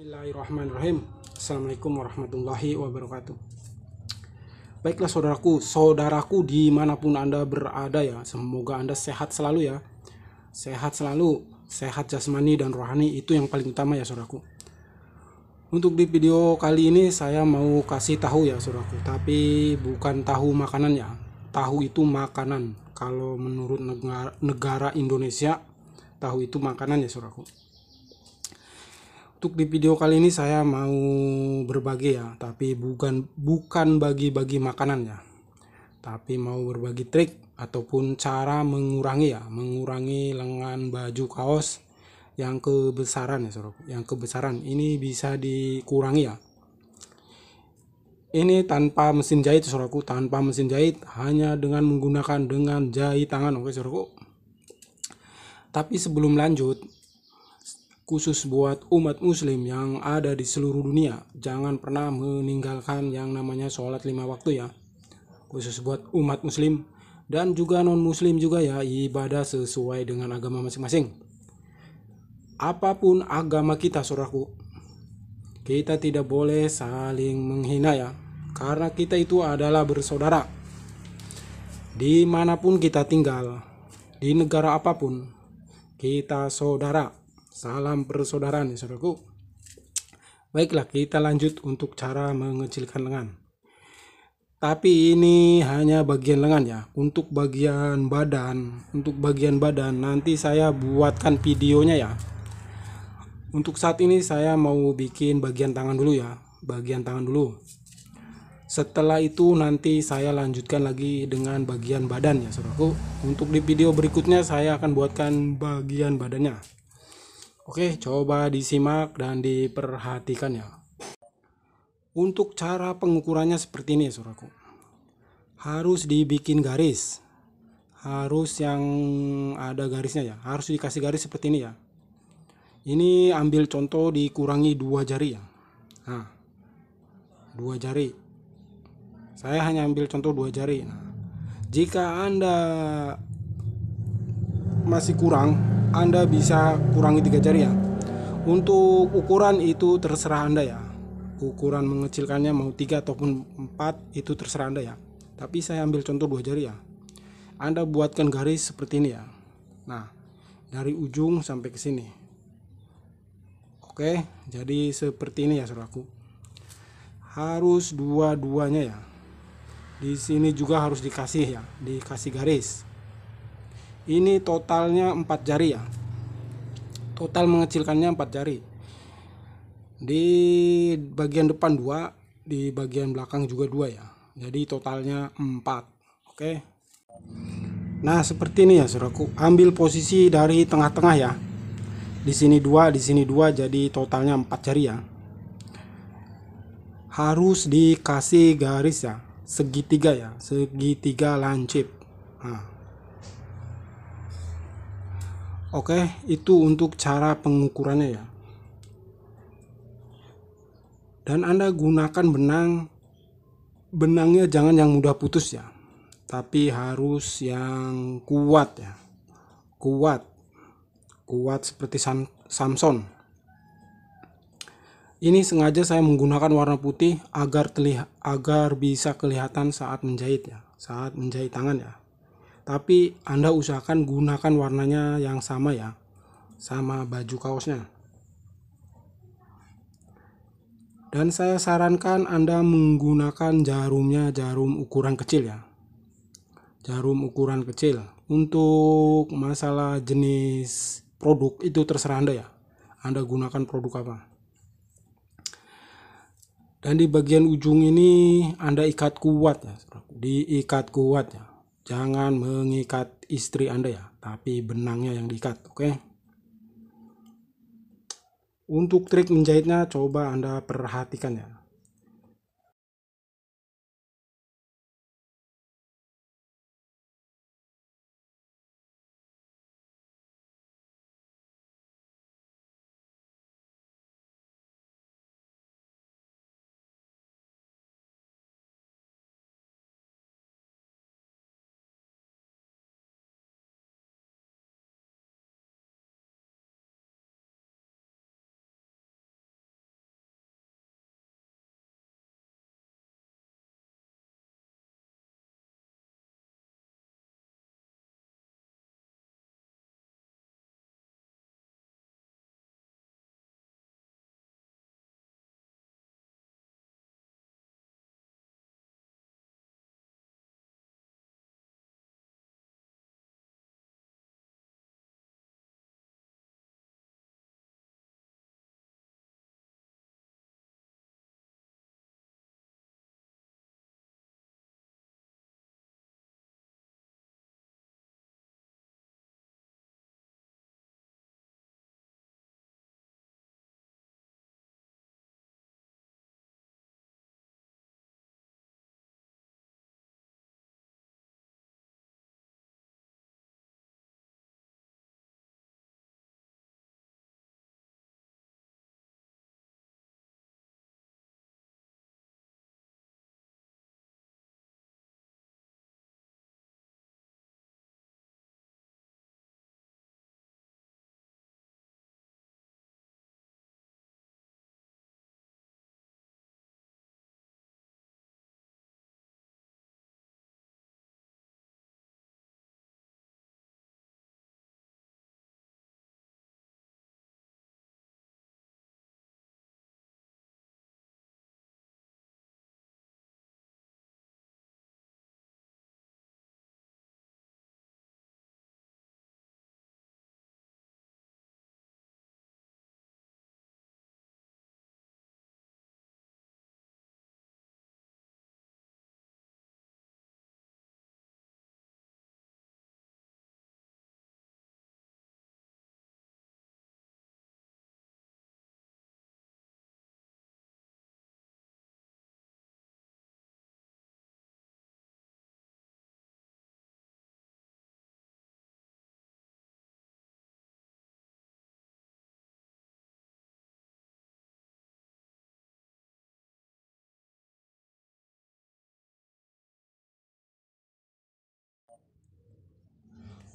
Bismillahirrahmanirrahim. Assalamualaikum warahmatullahi wabarakatuh. Baiklah saudaraku, saudaraku dimanapun Anda berada ya, semoga Anda sehat selalu ya. Sehat selalu, sehat jasmani dan rohani itu yang paling utama ya saudaraku. Untuk di video kali ini saya mau kasih tahu ya saudaraku, tapi bukan tahu makanan ya. Tahu itu makanan. Kalau menurut negara, negara Indonesia, tahu itu makanan ya saudaraku untuk di video kali ini saya mau berbagi ya, tapi bukan bukan bagi-bagi makanan ya. Tapi mau berbagi trik ataupun cara mengurangi ya, mengurangi lengan baju kaos yang kebesaran ya, Sob. Yang kebesaran ini bisa dikurangi ya. Ini tanpa mesin jahit, suruhku tanpa mesin jahit, hanya dengan menggunakan dengan jahit tangan, oke, suruhku Tapi sebelum lanjut, khusus buat umat muslim yang ada di seluruh dunia jangan pernah meninggalkan yang namanya sholat lima waktu ya khusus buat umat muslim dan juga non muslim juga ya ibadah sesuai dengan agama masing-masing apapun agama kita saudaraku kita tidak boleh saling menghina ya karena kita itu adalah bersaudara dimanapun kita tinggal di negara apapun kita saudara Salam persaudaraan, ya, saudaraku. Baiklah, kita lanjut untuk cara mengecilkan lengan. Tapi ini hanya bagian lengan ya. Untuk bagian badan, untuk bagian badan nanti saya buatkan videonya ya. Untuk saat ini saya mau bikin bagian tangan dulu ya, bagian tangan dulu. Setelah itu nanti saya lanjutkan lagi dengan bagian badan ya saudaraku. Untuk di video berikutnya saya akan buatkan bagian badannya. Oke, coba disimak dan diperhatikan ya. Untuk cara pengukurannya seperti ini, suraku. Harus dibikin garis. Harus yang ada garisnya ya. Harus dikasih garis seperti ini ya. Ini ambil contoh dikurangi dua jari ya. Nah, dua jari. Saya hanya ambil contoh dua jari. Nah, jika Anda masih kurang anda bisa kurangi tiga jari ya. Untuk ukuran itu terserah Anda ya. Ukuran mengecilkannya mau tiga ataupun empat itu terserah Anda ya. Tapi saya ambil contoh dua jari ya. Anda buatkan garis seperti ini ya. Nah, dari ujung sampai ke sini. Oke, jadi seperti ini ya saudaraku. Harus dua-duanya ya. Di sini juga harus dikasih ya, dikasih garis ini totalnya empat jari ya total mengecilkannya empat jari di bagian depan dua, di bagian belakang juga dua ya jadi totalnya empat, oke okay? nah seperti ini ya suraku ambil posisi dari tengah-tengah ya di sini dua, di sini dua, jadi totalnya empat jari ya harus dikasih garis ya segitiga ya segitiga lancip nah Oke, itu untuk cara pengukurannya ya. Dan Anda gunakan benang benangnya jangan yang mudah putus ya. Tapi harus yang kuat ya. Kuat. Kuat seperti Sam Samson. Ini sengaja saya menggunakan warna putih agar terlihat agar bisa kelihatan saat menjahit ya, saat menjahit tangan ya tapi Anda usahakan gunakan warnanya yang sama ya sama baju kaosnya dan saya sarankan Anda menggunakan jarumnya jarum ukuran kecil ya jarum ukuran kecil untuk masalah jenis produk itu terserah Anda ya Anda gunakan produk apa dan di bagian ujung ini Anda ikat kuat ya diikat kuat ya Jangan mengikat istri Anda ya, tapi benangnya yang diikat, oke? Okay? Untuk trik menjahitnya coba Anda perhatikan ya.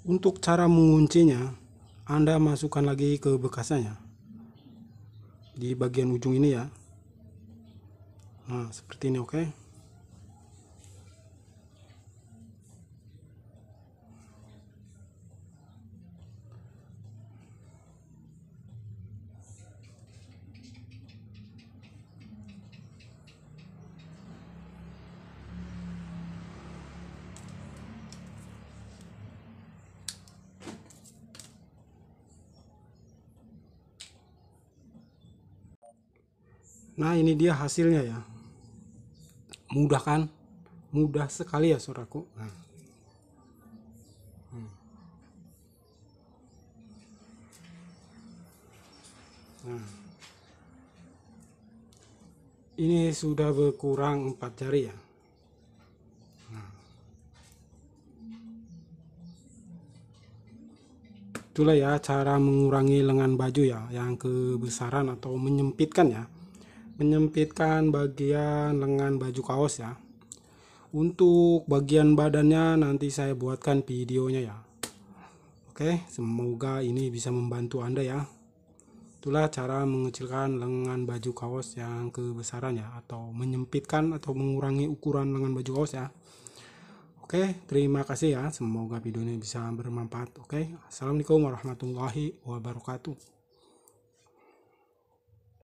untuk cara menguncinya anda masukkan lagi ke bekasnya di bagian ujung ini ya nah seperti ini oke okay? nah ini dia hasilnya ya mudah kan mudah sekali ya saudaraku nah. Hmm. nah ini sudah berkurang empat jari ya nah. itulah ya cara mengurangi lengan baju ya yang kebesaran atau menyempitkan ya menyempitkan bagian lengan baju kaos ya untuk bagian badannya nanti saya buatkan videonya ya oke semoga ini bisa membantu anda ya itulah cara mengecilkan lengan baju kaos yang kebesarannya atau menyempitkan atau mengurangi ukuran lengan baju kaos ya oke terima kasih ya semoga videonya bisa bermanfaat oke assalamualaikum warahmatullahi wabarakatuh